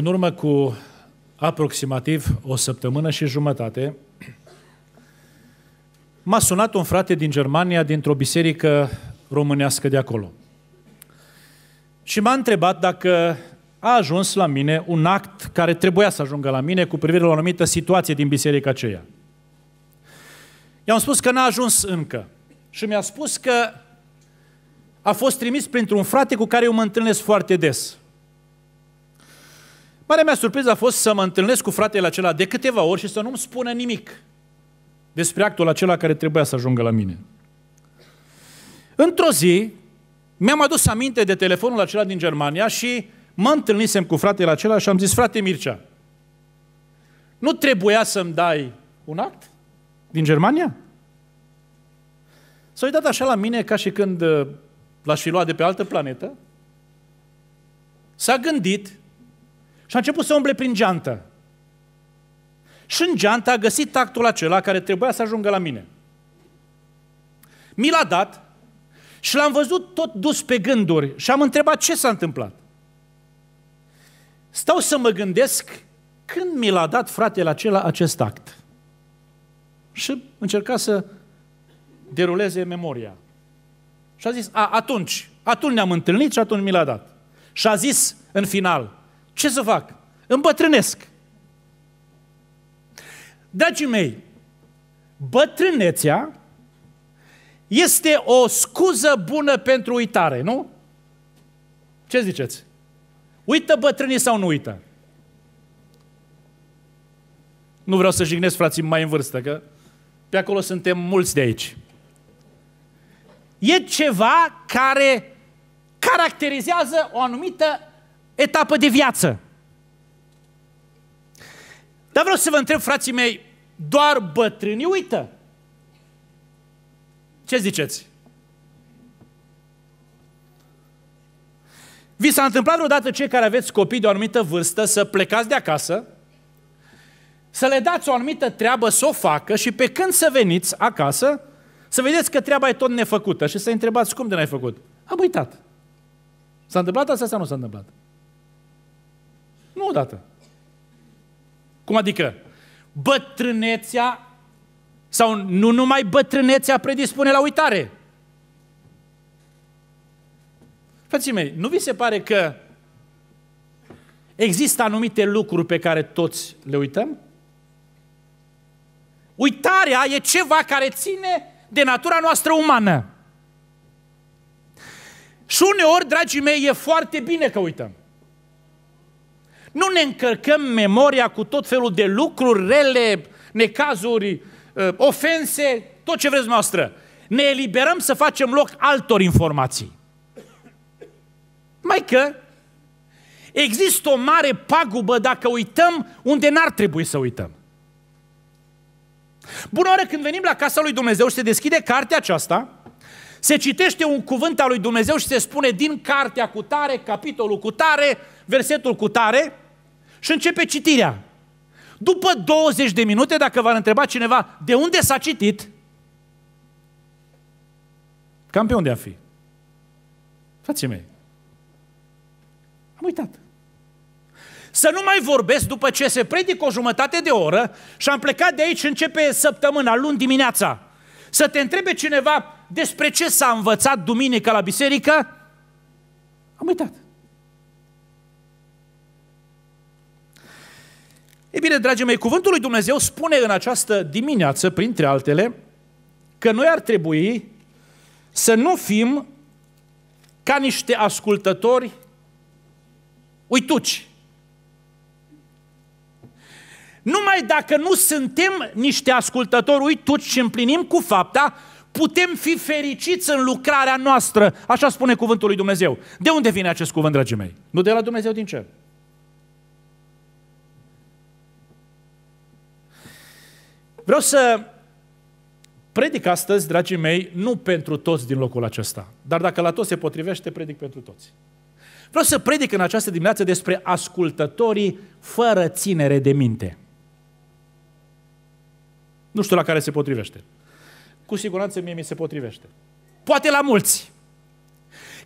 În urmă cu aproximativ o săptămână și jumătate, m-a sunat un frate din Germania, dintr-o biserică românească de acolo. Și m-a întrebat dacă a ajuns la mine un act care trebuia să ajungă la mine cu privire la o anumită situație din biserica aceea. I-am spus că n-a ajuns încă. Și mi-a spus că a fost trimis printr-un frate cu care eu mă întâlnesc foarte des. Marea mea surpriză a fost să mă întâlnesc cu fratele acela de câteva ori și să nu-mi spună nimic despre actul acela care trebuia să ajungă la mine. Într-o zi, mi-am adus aminte de telefonul acela din Germania și mă întâlnisem cu fratele acela și am zis, frate Mircea, nu trebuia să-mi dai un act din Germania? S-a uitat așa la mine ca și când uh, l-aș fi luat de pe altă planetă. S-a gândit și a început să umble prin geantă. Și în geantă a găsit tactul acela care trebuia să ajungă la mine. Mi l-a dat și l-am văzut tot dus pe gânduri și am întrebat ce s-a întâmplat. Stau să mă gândesc când mi l-a dat fratele acela acest act. Și încerca să deruleze memoria. Și a zis, a, atunci, atunci ne-am întâlnit și atunci mi l-a dat. Și a zis în final, ce să fac? Îmbătrânesc. Dragii mei, bătrânețea este o scuză bună pentru uitare, nu? Ce ziceți? Uită bătrânii sau nu uită? Nu vreau să jignesc frații mai în vârstă, că pe acolo suntem mulți de aici. E ceva care caracterizează o anumită etapă de viață. Dar vreau să vă întreb, frații mei, doar bătrânii uită. Ce ziceți? Vi s-a întâmplat vreodată cei care aveți copii de o anumită vârstă să plecați de acasă, să le dați o anumită treabă să o facă și pe când să veniți acasă, să vedeți că treaba e tot nefăcută și să întrebați cum de n-ai făcut. Am uitat. S-a întâmplat asta sau nu s-a întâmplat? Nu odată. Cum adică? Bătrânețea sau nu numai bătrânețea predispune la uitare. Frații mei, nu vi se pare că există anumite lucruri pe care toți le uităm? Uitarea e ceva care ține de natura noastră umană. Și uneori, dragii mei, e foarte bine că uităm nu ne încărcăm memoria cu tot felul de lucruri rele, necazuri, uh, ofense, tot ce vreți noastră. Ne eliberăm să facem loc altor informații. Mai că există o mare pagubă dacă uităm unde n-ar trebui să uităm. Bună oară când venim la casa lui Dumnezeu și se deschide cartea aceasta, se citește un cuvânt al lui Dumnezeu și se spune din cartea cu tare, capitolul cu tare, versetul cu tare, și începe citirea. După 20 de minute, dacă v-ar întreba cineva de unde s-a citit, cam pe unde a fi? Frații mei, am uitat. Să nu mai vorbesc după ce se predică o jumătate de oră și am plecat de aici, începe săptămâna, luni dimineața. Să te întrebe cineva despre ce s-a învățat duminică la biserică, am uitat. Ei bine, dragii mei, cuvântul lui Dumnezeu spune în această dimineață, printre altele, că noi ar trebui să nu fim ca niște ascultători uituci. Numai dacă nu suntem niște ascultători uituci și împlinim cu fapta, putem fi fericiți în lucrarea noastră. Așa spune cuvântul lui Dumnezeu. De unde vine acest cuvânt, dragii mei? Nu de la Dumnezeu din cer. Vreau să predic astăzi, dragii mei, nu pentru toți din locul acesta, dar dacă la toți se potrivește, predic pentru toți. Vreau să predic în această dimineață despre ascultătorii fără ținere de minte. Nu știu la care se potrivește. Cu siguranță mie mi se potrivește. Poate la mulți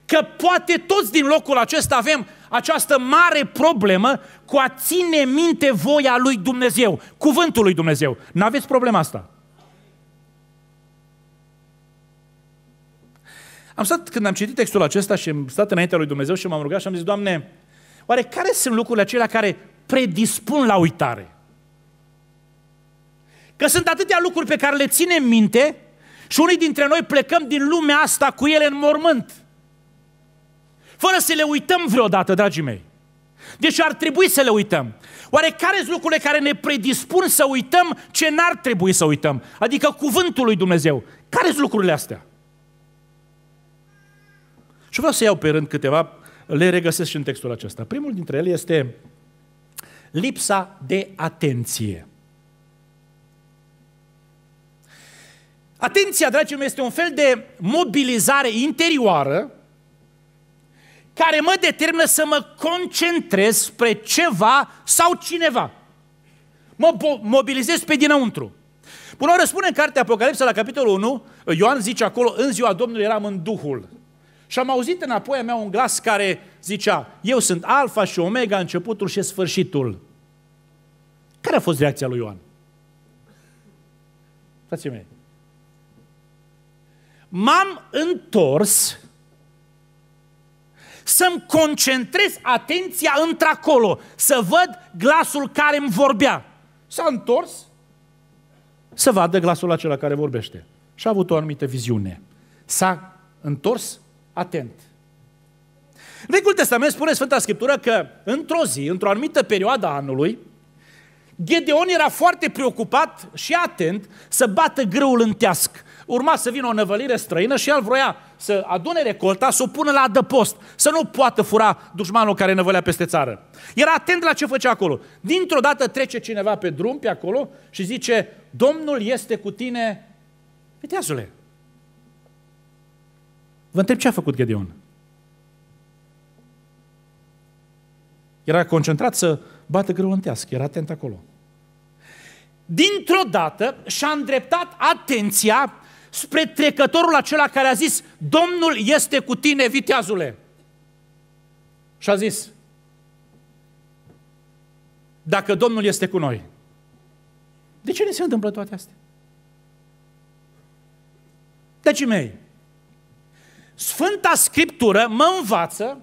că poate toți din locul acesta avem această mare problemă cu a ține minte voia lui Dumnezeu, cuvântul lui Dumnezeu. N-aveți problema asta. Am stat, când am citit textul acesta și am stat înaintea lui Dumnezeu și m-am rugat și am zis, Doamne, oare care sunt lucrurile acelea care predispun la uitare? Că sunt atâtea lucruri pe care le ținem minte și unii dintre noi plecăm din lumea asta cu ele în mormânt fără să le uităm vreodată, dragii mei. Deci ar trebui să le uităm. Oare care sunt lucrurile care ne predispun să uităm ce n-ar trebui să uităm? Adică cuvântul lui Dumnezeu. Care sunt lucrurile astea? Și vreau să iau pe rând câteva, le regăsesc și în textul acesta. Primul dintre ele este lipsa de atenție. Atenția, dragii mei, este un fel de mobilizare interioară care mă determină să mă concentrez spre ceva sau cineva. Mă mobilizez pe dinăuntru. Până oră spune în cartea Apocalipsa la capitolul 1, Ioan zice acolo, în ziua Domnului eram în Duhul. Și am auzit înapoi a mea un glas care zicea, eu sunt alfa și omega, începutul și sfârșitul. Care a fost reacția lui Ioan? Frații mei, m-am întors să-mi concentrez atenția într-acolo, să văd glasul care îmi vorbea. S-a întors să vadă glasul acela care vorbește. Și a avut o anumită viziune. S-a întors atent. Vechiul Testament spune Sfânta Scriptură că într-o zi, într-o anumită perioadă a anului, Gedeon era foarte preocupat și atent să bată grâul în teasc urma să vină o năvălire străină și el vroia să adune recolta, să o pună la adăpost, să nu poată fura dușmanul care năvălea peste țară. Era atent la ce făcea acolo. Dintr-o dată trece cineva pe drum pe acolo și zice, Domnul este cu tine, viteazule. Vă întreb ce a făcut Gedeon. Era concentrat să bată grălântească, era atent acolo. Dintr-o dată și-a îndreptat atenția spre trecătorul acela care a zis, Domnul este cu tine, viteazule. Și a zis, dacă Domnul este cu noi, de ce ne se întâmplă toate astea? Deci mei, Sfânta Scriptură mă învață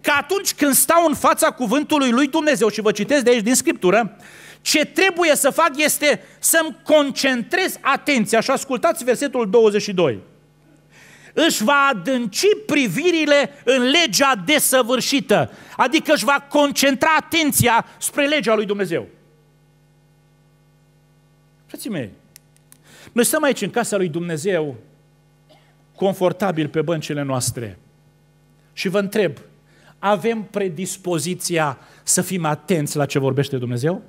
că atunci când stau în fața cuvântului lui Dumnezeu și vă citesc de aici din Scriptură, ce trebuie să fac este să-mi concentrez atenția și ascultați versetul 22. Își va adânci privirile în legea desăvârșită, adică își va concentra atenția spre legea lui Dumnezeu. Frații mei, noi stăm aici în casa lui Dumnezeu, confortabil pe băncile noastre. Și vă întreb, avem predispoziția să fim atenți la ce vorbește Dumnezeu?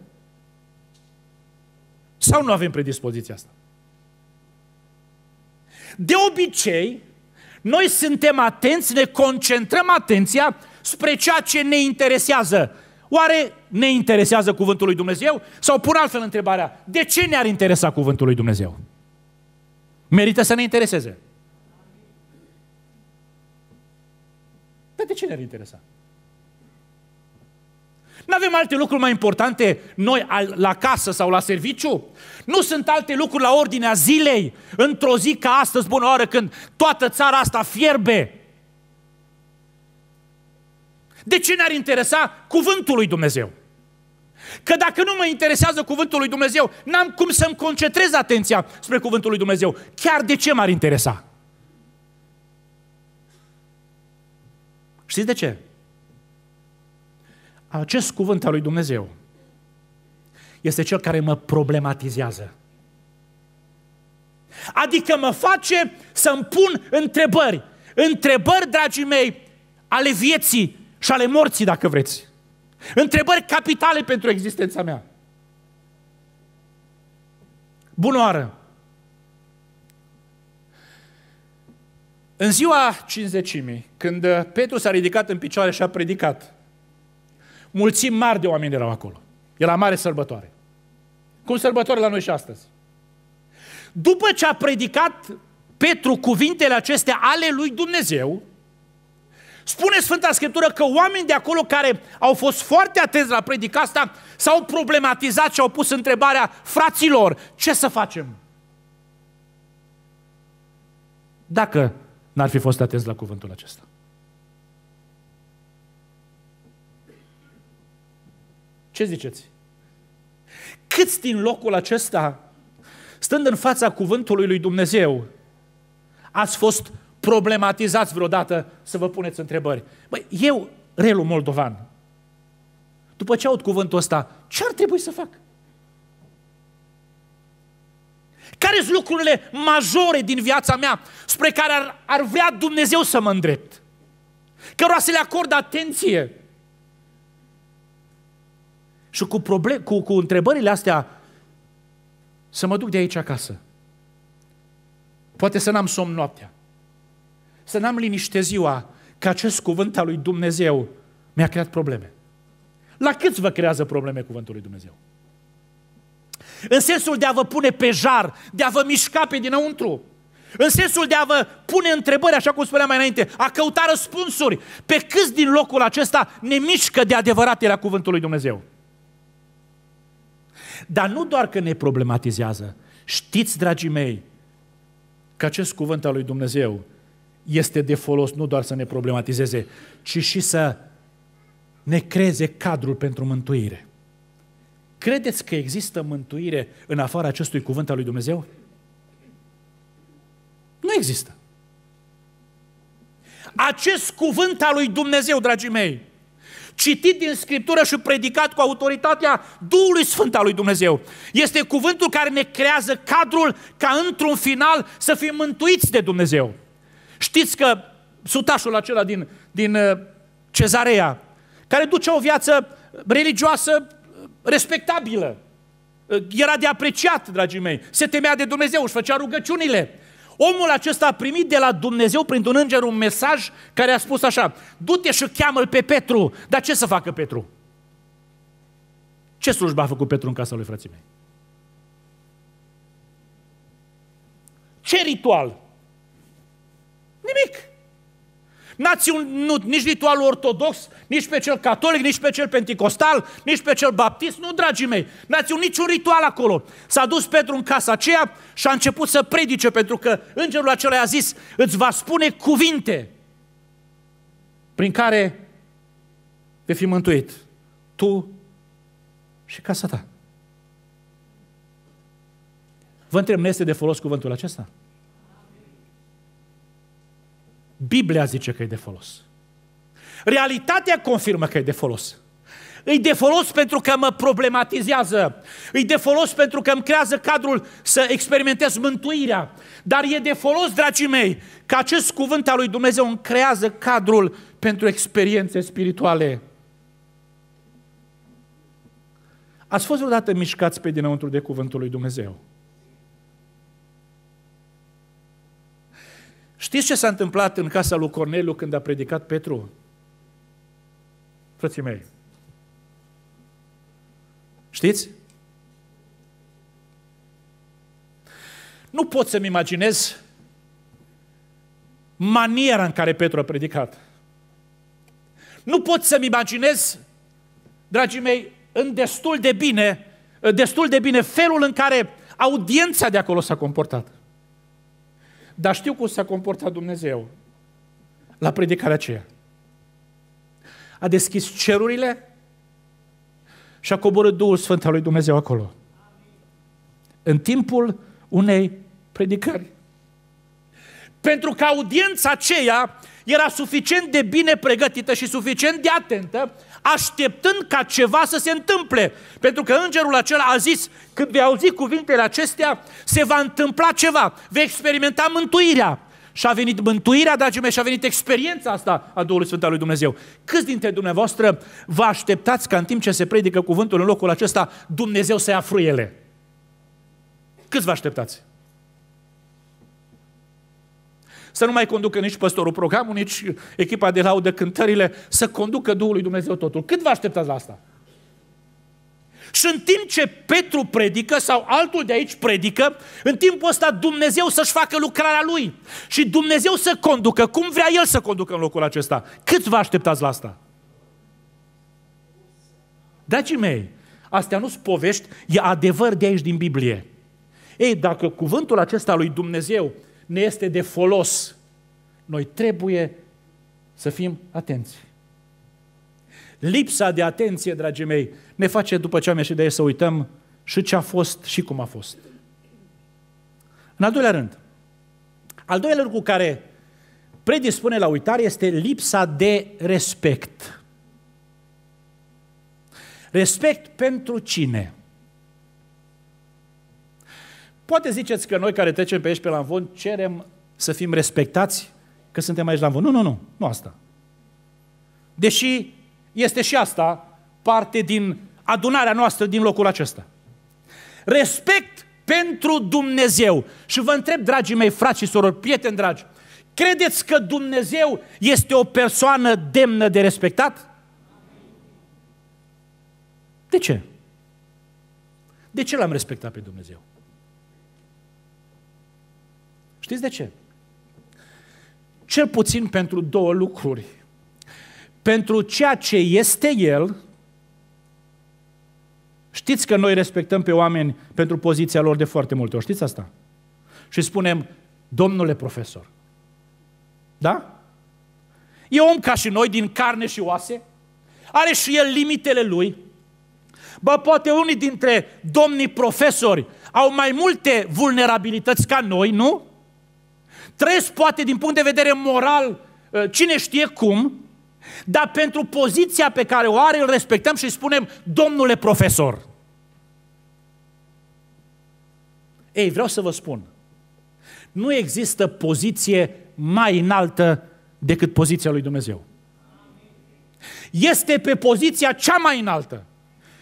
Sau nu avem predispoziția asta? De obicei, noi suntem atenți, ne concentrăm atenția spre ceea ce ne interesează. Oare ne interesează cuvântul lui Dumnezeu? Sau pun altfel întrebarea, de ce ne-ar interesa cuvântul lui Dumnezeu? Merită să ne intereseze. Dar de ce ne-ar interesa? Nu avem alte lucruri mai importante noi la casă sau la serviciu? Nu sunt alte lucruri la ordinea zilei, într-o zi ca astăzi, bună oară, când toată țara asta fierbe? De ce ne-ar interesa cuvântul lui Dumnezeu? Că dacă nu mă interesează cuvântul lui Dumnezeu, n-am cum să-mi concentrez atenția spre cuvântul lui Dumnezeu. Chiar de ce m-ar interesa? Știți de ce? Acest cuvânt al lui Dumnezeu este cel care mă problematizează. Adică mă face să-mi pun întrebări. Întrebări, dragii mei, ale vieții și ale morții, dacă vreți. Întrebări capitale pentru existența mea. Bunoară! În ziua cinzecimii, când Petru s-a ridicat în picioare și a predicat, mulți mari de oameni erau acolo. Era mare sărbătoare. Cum sărbătoare la noi și astăzi. După ce a predicat Petru cuvintele acestea ale lui Dumnezeu, spune Sfânta Scriptură că oameni de acolo care au fost foarte atenți la predica asta s-au problematizat și au pus întrebarea fraților, ce să facem? Dacă n-ar fi fost atenți la cuvântul acesta. Ce ziceți? Câți din locul acesta, stând în fața cuvântului lui Dumnezeu, ați fost problematizați vreodată să vă puneți întrebări? Băi, eu, relu moldovan, după ce aud cuvântul ăsta, ce ar trebui să fac? Care sunt lucrurile majore din viața mea spre care ar, ar vrea Dumnezeu să mă îndrept? Cărora să le acord atenție? și cu, problem, cu, cu întrebările astea să mă duc de aici acasă. Poate să n-am somn noaptea, să n-am liniște ziua, că acest cuvânt al lui Dumnezeu mi-a creat probleme. La câți vă creează probleme cuvântul lui Dumnezeu? În sensul de a vă pune pe jar, de a vă mișca pe dinăuntru, în sensul de a vă pune întrebări, așa cum spuneam mai înainte, a căuta răspunsuri. Pe câți din locul acesta ne mișcă de adevărat era cuvântul lui Dumnezeu? Dar nu doar că ne problematizează. Știți, dragii mei, că acest cuvânt al lui Dumnezeu este de folos nu doar să ne problematizeze, ci și să ne creeze cadrul pentru mântuire. Credeți că există mântuire în afara acestui cuvânt al lui Dumnezeu? Nu există. Acest cuvânt al lui Dumnezeu, dragii mei, citit din Scriptură și predicat cu autoritatea Duhului Sfânt al lui Dumnezeu. Este cuvântul care ne creează cadrul ca într-un final să fim mântuiți de Dumnezeu. Știți că sutașul acela din, din uh, cezarea, care duce o viață religioasă uh, respectabilă, uh, era de apreciat, dragii mei, se temea de Dumnezeu, își făcea rugăciunile, Omul acesta a primit de la Dumnezeu, prin un înger, un mesaj care a spus așa, du-te și cheamă-l pe Petru. Dar ce să facă Petru? Ce slujbă a făcut Petru în casa lui frații mei? Ce ritual? Nimic. N-ați ținut nici ritualul ortodox, nici pe cel catolic, nici pe cel penticostal, nici pe cel baptist, nu, dragii mei. N-ați ținut niciun ritual acolo. S-a dus Petru în casa aceea și a început să predice, pentru că îngerul acela i-a zis, îți va spune cuvinte prin care vei fi mântuit. Tu și casa ta. Vă întreb, nu este de folos cuvântul acesta? Biblia zice că e de folos. Realitatea confirmă că e de folos. Îi de folos pentru că mă problematizează. Îi de folos pentru că îmi creează cadrul să experimentez mântuirea. Dar e de folos, dragii mei, că acest cuvânt al lui Dumnezeu îmi creează cadrul pentru experiențe spirituale. Ați fost vreodată mișcați pe dinăuntru de cuvântul lui Dumnezeu? Știți ce s-a întâmplat în casa lui Corneliu când a predicat Petru? Frății mei, știți? Nu pot să-mi imaginez maniera în care Petru a predicat. Nu pot să-mi imaginez, dragii mei, în destul de bine, destul de bine felul în care audiența de acolo s-a comportat. Dar știu cum s-a comportat Dumnezeu la predicarea aceea. A deschis cerurile și a coborât Duhul Sfânt al lui Dumnezeu acolo. În timpul unei predicări. Pentru că audiența aceea era suficient de bine pregătită și suficient de atentă, așteptând ca ceva să se întâmple. Pentru că îngerul acela a zis, când vei auzi cuvintele acestea, se va întâmpla ceva, vei experimenta mântuirea. Și a venit mântuirea, dragii mei, și a venit experiența asta a Duhului Sfânt al lui Dumnezeu. Câți dintre dumneavoastră vă așteptați ca în timp ce se predică cuvântul în locul acesta, Dumnezeu să ia frâiele? Câți vă așteptați? să nu mai conducă nici păstorul programul, nici echipa de laudă cântările, să conducă Duhul lui Dumnezeu totul. Cât vă așteptați la asta? Și în timp ce Petru predică sau altul de aici predică, în timpul ăsta Dumnezeu să-și facă lucrarea lui și Dumnezeu să conducă cum vrea El să conducă în locul acesta. Cât vă așteptați la asta? Dragii mei, astea nu sunt povești, e adevăr de aici din Biblie. Ei, dacă cuvântul acesta lui Dumnezeu ne este de folos. Noi trebuie să fim atenți. Lipsa de atenție, dragii mei, ne face după ce am ieșit de aici să uităm și ce a fost și cum a fost. În al doilea rând, al doilea lucru care predispune la uitare este lipsa de respect. Respect pentru cine? Poate ziceți că noi care trecem pe aici pe la cerem să fim respectați că suntem aici la Amvon. Nu, nu, nu, nu asta. Deși este și asta parte din adunarea noastră din locul acesta. Respect pentru Dumnezeu. Și vă întreb, dragii mei, frați și sorori, prieteni dragi, credeți că Dumnezeu este o persoană demnă de respectat? De ce? De ce l-am respectat pe Dumnezeu? Știți de ce? Cel puțin pentru două lucruri. Pentru ceea ce este El, știți că noi respectăm pe oameni pentru poziția lor de foarte multe ori, știți asta? Și spunem, domnule profesor, da? E om ca și noi, din carne și oase, are și el limitele lui, Ba poate unii dintre domnii profesori au mai multe vulnerabilități ca noi, nu? trăiesc poate din punct de vedere moral, ă, cine știe cum, dar pentru poziția pe care o are îl respectăm și îi spunem, domnule profesor. Ei, vreau să vă spun, nu există poziție mai înaltă decât poziția lui Dumnezeu. Este pe poziția cea mai înaltă.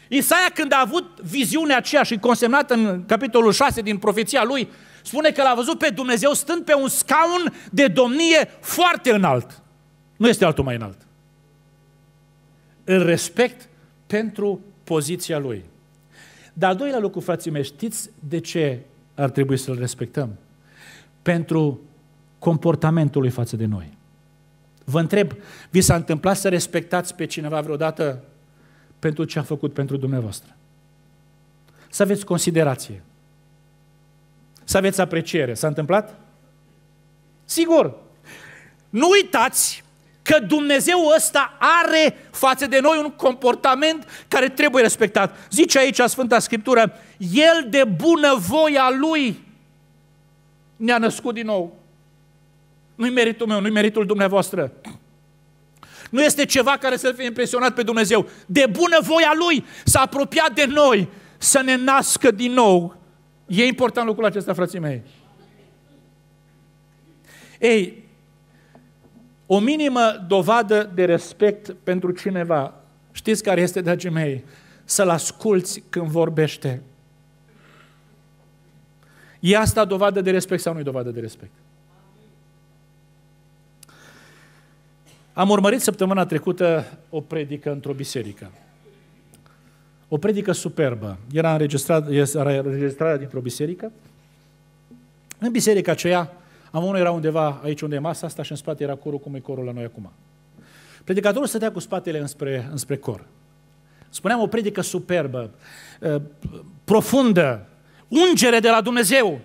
Isaia când a avut viziunea aceea și consemnată în capitolul 6 din profeția lui, spune că l-a văzut pe Dumnezeu stând pe un scaun de domnie foarte înalt. Nu este altul mai înalt. Îl respect pentru poziția lui. Dar al doilea lucru, frații mei, știți de ce ar trebui să-l respectăm? Pentru comportamentul lui față de noi. Vă întreb, vi s-a întâmplat să respectați pe cineva vreodată pentru ce a făcut pentru dumneavoastră? Să aveți considerație să aveți apreciere. S-a întâmplat? Sigur. Nu uitați că Dumnezeu ăsta are față de noi un comportament care trebuie respectat. Zice aici Sfânta Scriptură, El de bună voia Lui ne-a născut din nou. Nu-i meritul meu, nu-i meritul dumneavoastră. Nu este ceva care să fie impresionat pe Dumnezeu. De bună voia Lui s-a apropiat de noi să ne nască din nou E important lucrul acesta, frații mei. Ei, o minimă dovadă de respect pentru cineva, știți care este, dragii mei? Să-l asculți când vorbește. E asta dovadă de respect sau nu e dovadă de respect? Am urmărit săptămâna trecută o predică într-o biserică o predică superbă. Era înregistrată înregistrat dintr-o biserică. În biserica aceea, amonul era undeva aici unde e masa asta și în spate era corul cum e corul la noi acum. Predicatorul stătea cu spatele înspre, înspre cor. Spuneam o predică superbă, profundă, ungere de la Dumnezeu.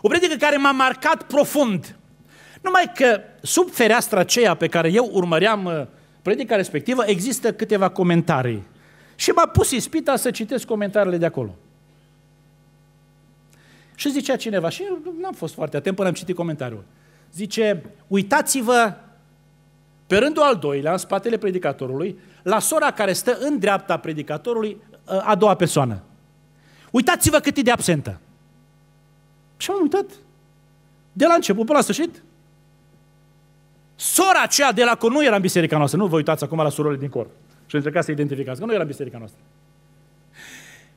O predică care m-a marcat profund. Numai că sub fereastra aceea pe care eu urmăream predica respectivă există câteva comentarii. Și m-a pus ispita să citesc comentariile de acolo. Și zicea cineva, și n-am fost foarte atent până am citit comentariul, zice, uitați-vă pe rândul al doilea, în spatele predicatorului, la sora care stă în dreapta predicatorului, ă, a doua persoană. Uitați-vă cât e de absentă. Și am uitat. De la început până la sfârșit. Sora aceea de la cor nu era în biserica noastră, nu vă uitați acum la surorile din cor. Și încercați să identificați, că nu era biserica noastră.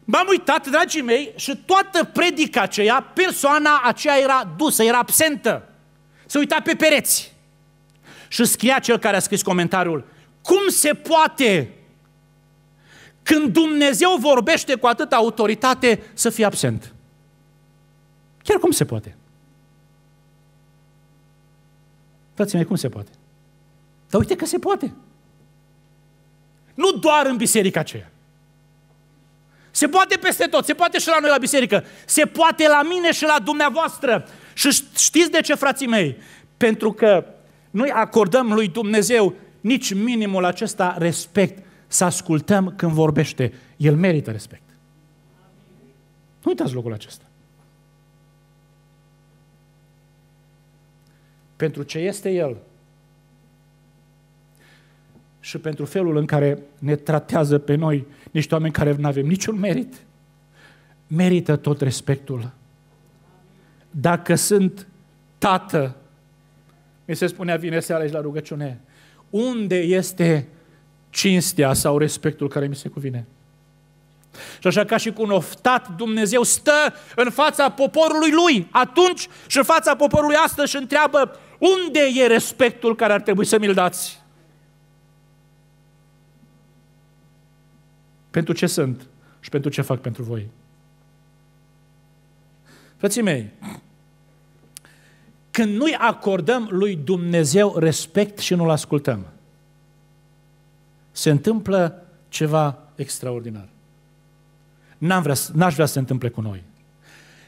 M-am uitat, dragii mei, și toată predica aceea, persoana aceea era dusă, era absentă. Se uita pe pereți. Și scria cel care a scris comentariul, cum se poate când Dumnezeu vorbește cu atâta autoritate să fie absent? Chiar cum se poate? Frații mei, cum se poate? Dar uite că se poate. Nu doar în biserica aceea. Se poate peste tot, se poate și la noi la biserică, se poate la mine și la dumneavoastră. Și știți de ce, frații mei? Pentru că noi acordăm lui Dumnezeu nici minimul acesta respect, să ascultăm când vorbește. El merită respect. Nu uitați locul acesta. Pentru ce este El, și pentru felul în care ne tratează pe noi niște oameni care nu avem niciun merit. Merită tot respectul. Dacă sunt tată, mi se spunea vine seara aici la rugăciune, unde este cinstea sau respectul care mi se cuvine? Și așa ca și cu un oftat, Dumnezeu stă în fața poporului lui atunci și în fața poporului astăzi și întreabă unde e respectul care ar trebui să mi-l dați? pentru ce sunt și pentru ce fac pentru voi. Frății mei, când nu-i acordăm lui Dumnezeu respect și nu-l ascultăm, se întâmplă ceva extraordinar. N-am vrea, n-aș vrea să se întâmple cu noi.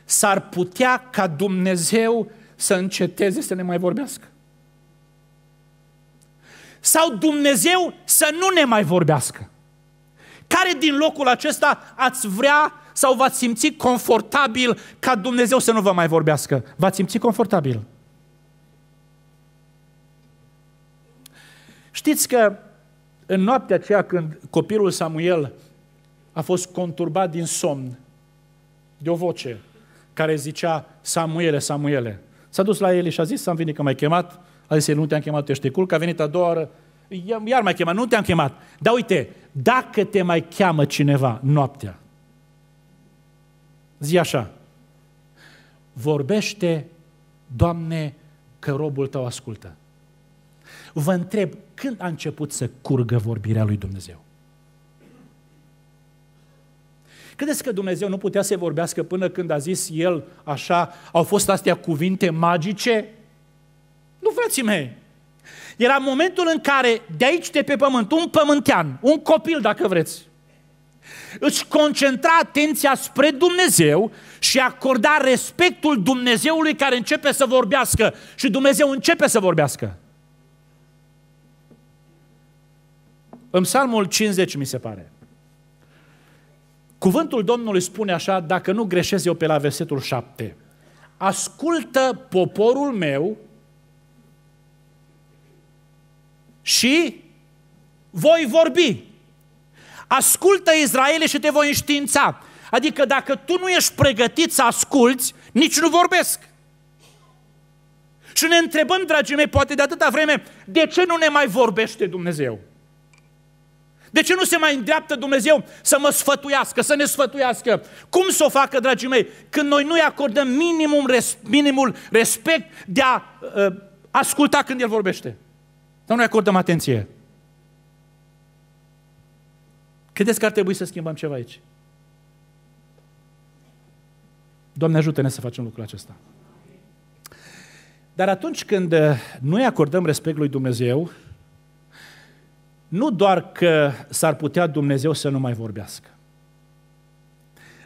S-ar putea ca Dumnezeu să înceteze să ne mai vorbească. Sau Dumnezeu să nu ne mai vorbească. Care din locul acesta ați vrea sau v-ați simți confortabil ca Dumnezeu să nu vă mai vorbească? V-ați simți confortabil? Știți că în noaptea aceea când copilul Samuel a fost conturbat din somn de o voce care zicea Samuele, Samuele. S-a dus la el și a zis, am venit că m-ai chemat, a zis el, nu te-am chemat, ești cul, că a venit a doua oară, iar mai chemat, nu te-am chemat. Dar uite, dacă te mai cheamă cineva noaptea, zi așa, vorbește, Doamne, că robul tău ascultă. Vă întreb, când a început să curgă vorbirea lui Dumnezeu? Credeți că Dumnezeu nu putea să vorbească până când a zis El așa, au fost astea cuvinte magice? Nu, frații mei! Era momentul în care de aici, de pe pământ, un pământean, un copil, dacă vreți, își concentra atenția spre Dumnezeu și acorda respectul Dumnezeului care începe să vorbească și Dumnezeu începe să vorbească. În psalmul 50, mi se pare. Cuvântul Domnului spune așa, dacă nu greșesc eu pe la versetul 7, ascultă poporul meu și voi vorbi. Ascultă Israele și te voi înștiința. Adică dacă tu nu ești pregătit să asculți, nici nu vorbesc. Și ne întrebăm, dragii mei, poate de atâta vreme, de ce nu ne mai vorbește Dumnezeu? De ce nu se mai îndreaptă Dumnezeu să mă sfătuiască, să ne sfătuiască? Cum să o facă, dragii mei, când noi nu-i acordăm minimum, res, minimul respect de a uh, asculta când El vorbește? Dar nu acordăm atenție. Credeți că ar trebui să schimbăm ceva aici? Doamne ajută-ne să facem lucrul acesta. Dar atunci când uh, nu-i acordăm respect lui Dumnezeu, nu doar că s-ar putea Dumnezeu să nu mai vorbească.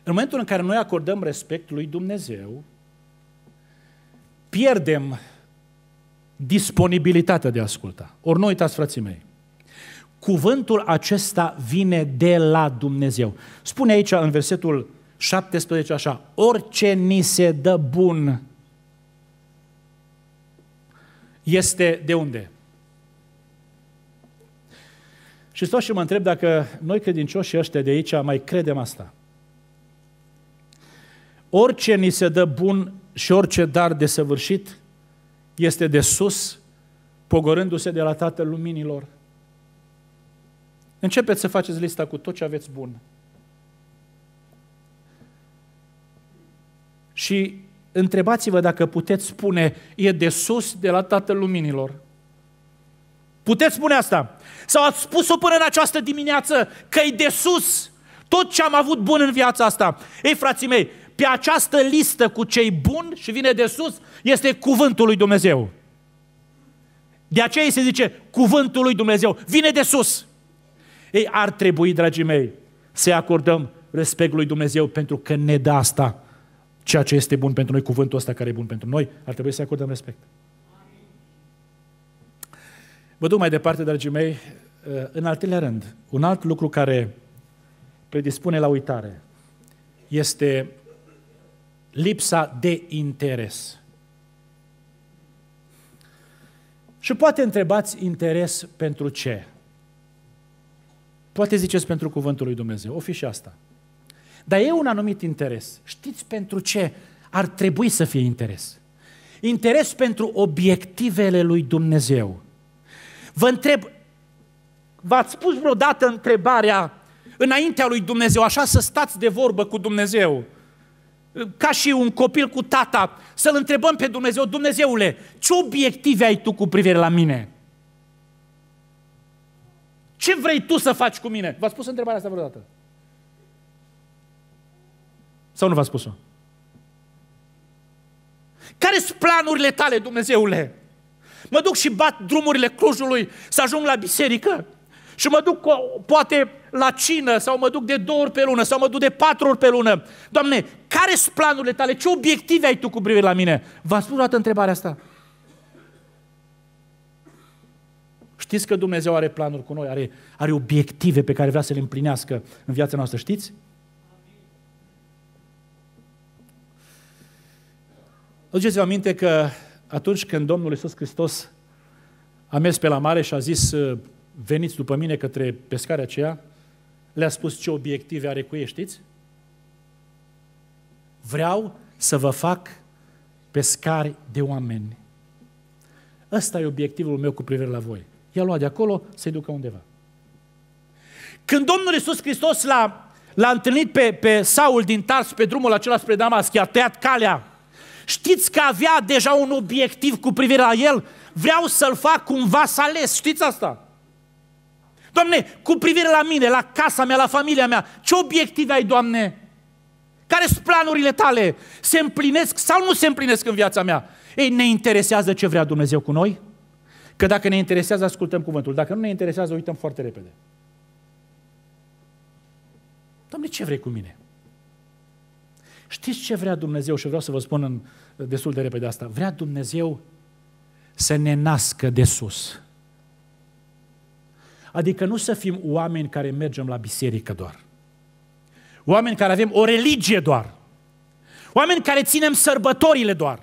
În momentul în care noi acordăm respect lui Dumnezeu, pierdem disponibilitatea de a asculta. Ori nu uitați, frații mei, cuvântul acesta vine de la Dumnezeu. Spune aici în versetul 17 așa, orice ni se dă bun este de unde? Și stau și mă întreb dacă noi credincioșii ăștia de aici mai credem asta. Orice ni se dă bun și orice dar desăvârșit este de sus, pogorându-se de la Tatăl Luminilor. Începeți să faceți lista cu tot ce aveți bun. Și întrebați-vă dacă puteți spune, e de sus, de la Tatăl Luminilor. Puteți spune asta. Sau ați spus-o până în această dimineață, că e de sus tot ce am avut bun în viața asta. Ei, frații mei, pe această listă cu cei buni și vine de sus, este cuvântul lui Dumnezeu. De aceea se zice cuvântul lui Dumnezeu, vine de sus. Ei, ar trebui, dragii mei, să acordăm respectul lui Dumnezeu pentru că ne dă asta. Ceea ce este bun pentru noi, cuvântul ăsta care e bun pentru noi, ar trebui să acordăm respect. Vă duc mai departe, dragii mei, uh, în al treilea rând, un alt lucru care predispune la uitare este lipsa de interes. Și poate întrebați interes pentru ce? Poate ziceți pentru cuvântul lui Dumnezeu, o fi și asta. Dar e un anumit interes. Știți pentru ce ar trebui să fie interes? Interes pentru obiectivele lui Dumnezeu. Vă întreb, v-ați pus vreodată întrebarea înaintea lui Dumnezeu, așa să stați de vorbă cu Dumnezeu? ca și un copil cu tata, să-L întrebăm pe Dumnezeu, Dumnezeule, ce obiective ai tu cu privire la mine? Ce vrei tu să faci cu mine? V-ați pus întrebarea asta vreodată? Sau nu v-ați spus-o? care sunt planurile tale, Dumnezeule? Mă duc și bat drumurile Clujului să ajung la biserică și mă duc poate la cină sau mă duc de două ori pe lună sau mă duc de patru ori pe lună. Doamne, care sunt planurile tale? Ce obiective ai tu cu privire la mine? V-ați pus dată întrebarea asta? Știți că Dumnezeu are planuri cu noi, are, are obiective pe care vrea să le împlinească în viața noastră, știți? Aduceți-vă aminte că atunci când Domnul Iisus Hristos a mers pe la mare și a zis uh, veniți după mine către pescarea aceea, le-a spus ce obiective are cu ei, știți? Vreau să vă fac pescari de oameni. Ăsta e obiectivul meu cu privire la voi. I-a luat de acolo să-i ducă undeva. Când Domnul Iisus Hristos l-a, l-a întâlnit pe, pe Saul din Tars pe drumul acela spre Damasc, i-a tăiat calea, știți că avea deja un obiectiv cu privire la el? Vreau să-l fac cumva să ales, știți asta? Doamne, cu privire la mine, la casa mea, la familia mea, ce obiective ai, Doamne? Care sunt planurile tale? Se împlinesc sau nu se împlinesc în viața mea? Ei, ne interesează ce vrea Dumnezeu cu noi? Că dacă ne interesează, ascultăm cuvântul. Dacă nu ne interesează, uităm foarte repede. Doamne, ce vrei cu mine? Știți ce vrea Dumnezeu? Și vreau să vă spun în, destul de repede asta. Vrea Dumnezeu să ne nască de sus. Adică nu să fim oameni care mergem la biserică doar. Oameni care avem o religie doar. Oameni care ținem sărbătorile doar.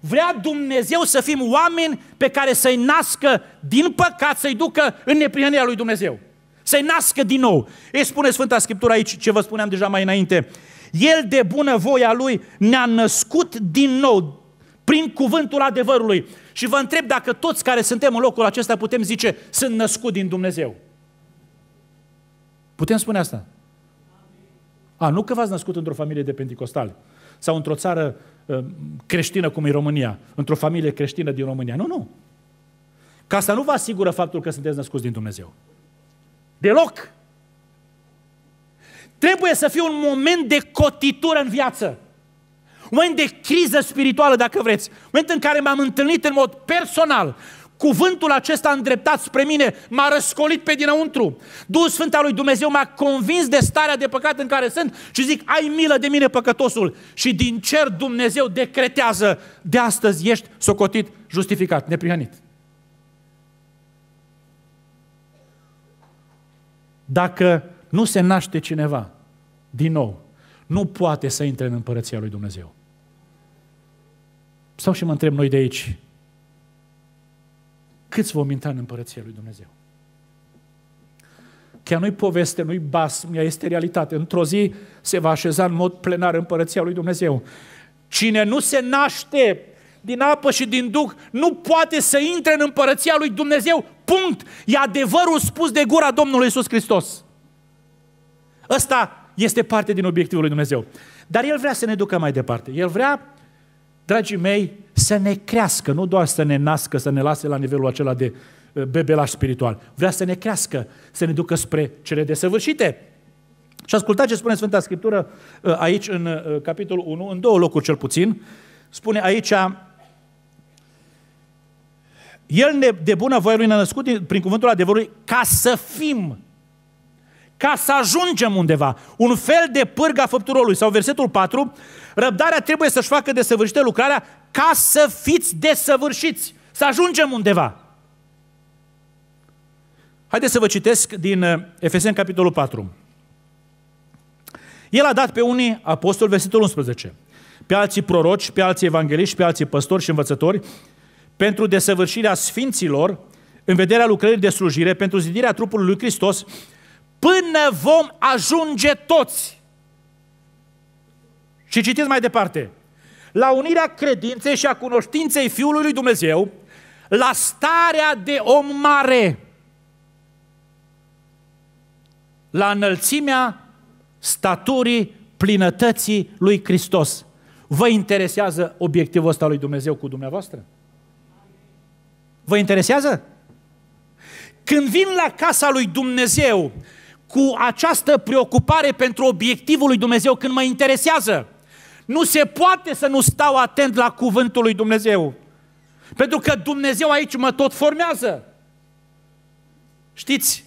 Vrea Dumnezeu să fim oameni pe care să-i nască din păcat, să-i ducă în neprihănirea lui Dumnezeu. Să-i nască din nou. Ei spune Sfânta Scriptură aici, ce vă spuneam deja mai înainte. El de bună voia lui ne-a născut din nou, prin cuvântul adevărului. Și vă întreb dacă toți care suntem în locul acesta putem zice, sunt născut din Dumnezeu. Putem spune asta? A, nu că v-ați născut într-o familie de pentecostali sau într-o țară uh, creștină cum e România, într-o familie creștină din România. Nu, nu. Ca asta nu vă asigură faptul că sunteți născuți din Dumnezeu. Deloc. Trebuie să fie un moment de cotitură în viață moment de criză spirituală, dacă vreți, moment în care m-am întâlnit în mod personal cuvântul acesta îndreptat spre mine m-a răscolit pe dinăuntru. Duhul Sfânt al lui Dumnezeu m-a convins de starea de păcat în care sunt și zic, ai milă de mine păcătosul. Și din cer Dumnezeu decretează, de astăzi ești socotit, justificat, neprihănit. Dacă nu se naște cineva din nou, nu poate să intre în împărăția lui Dumnezeu sau și mă întreb noi de aici, câți vom intra în Împărăția Lui Dumnezeu? Chiar nu-i poveste, nu-i basm, ea este realitate. Într-o zi se va așeza în mod plenar Împărăția Lui Dumnezeu. Cine nu se naște din apă și din duh nu poate să intre în Împărăția Lui Dumnezeu, punct. E adevărul spus de gura Domnului Isus Hristos. Ăsta este parte din obiectivul lui Dumnezeu. Dar El vrea să ne ducă mai departe. El vrea dragii mei, să ne crească, nu doar să ne nască, să ne lase la nivelul acela de uh, bebelaș spiritual. Vrea să ne crească, să ne ducă spre cele desăvârșite. Și ascultați ce spune Sfânta Scriptură uh, aici în uh, capitolul 1, în două locuri cel puțin. Spune aici, el de bună voie lui ne-a născut prin cuvântul adevărului ca să fim ca să ajungem undeva. Un fel de pârga făpturorului. Sau versetul 4, răbdarea trebuie să-și facă desăvârșită lucrarea ca să fiți desăvârșiți, să ajungem undeva. Haideți să vă citesc din uh, Efeseni capitolul 4. El a dat pe unii apostoli, versetul 11, pe alții proroci, pe alții evangeliști, pe alții păstori și învățători, pentru desăvârșirea sfinților, în vederea lucrării de slujire, pentru zidirea trupului lui Hristos, până vom ajunge toți. Și citiți mai departe. La unirea credinței și a cunoștinței Fiului lui Dumnezeu, la starea de om mare, la înălțimea staturii plinătății lui Hristos. Vă interesează obiectivul ăsta lui Dumnezeu cu dumneavoastră? Vă interesează? Când vin la casa lui Dumnezeu cu această preocupare pentru obiectivul lui Dumnezeu când mă interesează. Nu se poate să nu stau atent la cuvântul lui Dumnezeu. Pentru că Dumnezeu aici mă tot formează. Știți,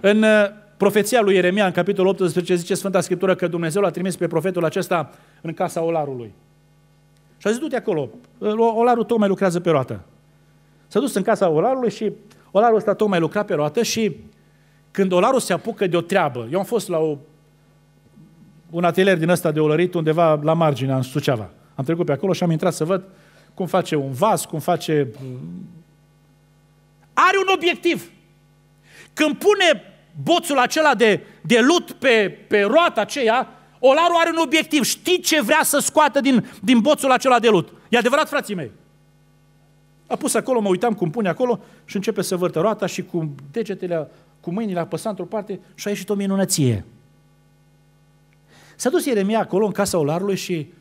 în uh, profeția lui Ieremia, în capitolul 18, zice Sfânta Scriptură că Dumnezeu l-a trimis pe profetul acesta în casa olarului. Și a zis, du-te acolo, olarul tocmai lucrează pe roată. S-a dus în casa olarului și olarul ăsta tocmai lucra pe roată și când olarul se apucă de o treabă, eu am fost la o, un atelier din ăsta de olărit undeva la marginea, în Suceava. Am trecut pe acolo și am intrat să văd cum face un vas, cum face... Mm. Are un obiectiv. Când pune boțul acela de, de lut pe, pe roata aceea, olarul are un obiectiv. Știi ce vrea să scoată din, din boțul acela de lut. E adevărat, frații mei. A pus acolo, mă uitam cum pune acolo și începe să vârtă roata și cu degetele cu mâinile apăsat într-o parte și a ieșit o minunăție. S-a dus Ieremia acolo în casa olarului și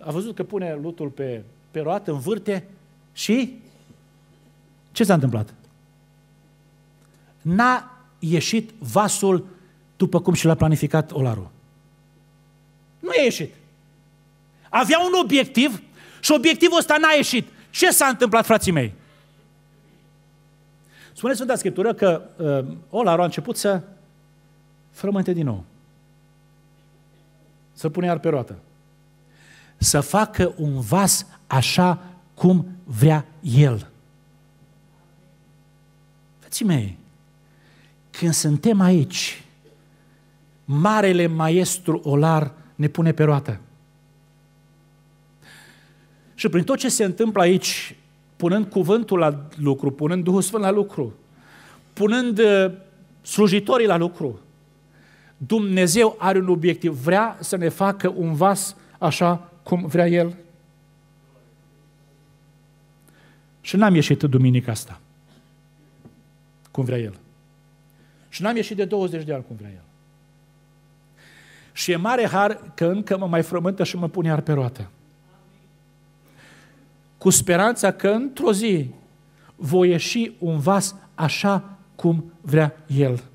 a văzut că pune lutul pe, pe roată, învârte și ce s-a întâmplat? N-a ieșit vasul după cum și l-a planificat olarul. Nu a ieșit. Avea un obiectiv și obiectivul ăsta n-a ieșit. Ce s-a întâmplat, frații mei? Spune Sfânta Scriptură că uh, Olaru a început să frământe din nou. Să pune iar pe roată. Să facă un vas așa cum vrea el. Fății mei, când suntem aici, marele maestru olar ne pune pe roată. Și prin tot ce se întâmplă aici, punând cuvântul la lucru, punând Duhul Sfânt la lucru, punând uh, slujitorii la lucru. Dumnezeu are un obiectiv, vrea să ne facă un vas așa cum vrea El. Și n-am ieșit duminica asta, cum vrea El. Și n-am ieșit de 20 de ani, cum vrea El. Și e mare har că încă mă mai frământă și mă pune iar pe roată cu speranța că într-o zi voi ieși un vas așa cum vrea El.